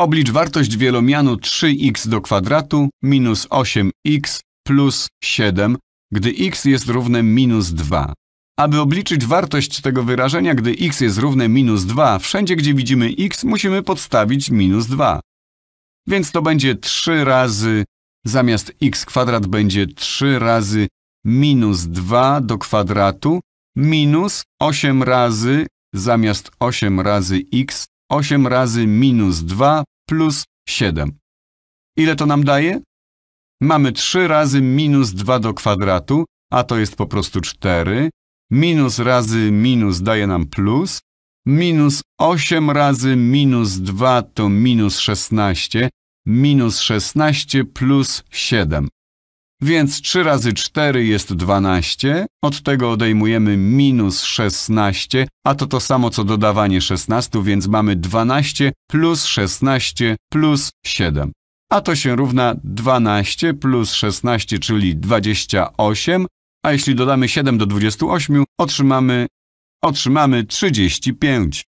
Oblicz wartość wielomianu 3x do kwadratu minus 8x plus 7, gdy x jest równe minus 2. Aby obliczyć wartość tego wyrażenia, gdy x jest równe minus 2, wszędzie gdzie widzimy x musimy podstawić minus 2. Więc to będzie 3 razy, zamiast x kwadrat będzie 3 razy minus 2 do kwadratu, minus 8 razy, zamiast 8 razy x, 8 razy minus 2 plus 7. Ile to nam daje? Mamy 3 razy minus 2 do kwadratu, a to jest po prostu 4. Minus razy minus daje nam plus. Minus 8 razy minus 2 to minus 16. Minus 16 plus 7. Więc 3 razy 4 jest 12, od tego odejmujemy minus 16, a to to samo co dodawanie 16, więc mamy 12 plus 16 plus 7. A to się równa 12 plus 16, czyli 28, a jeśli dodamy 7 do 28, otrzymamy, otrzymamy 35.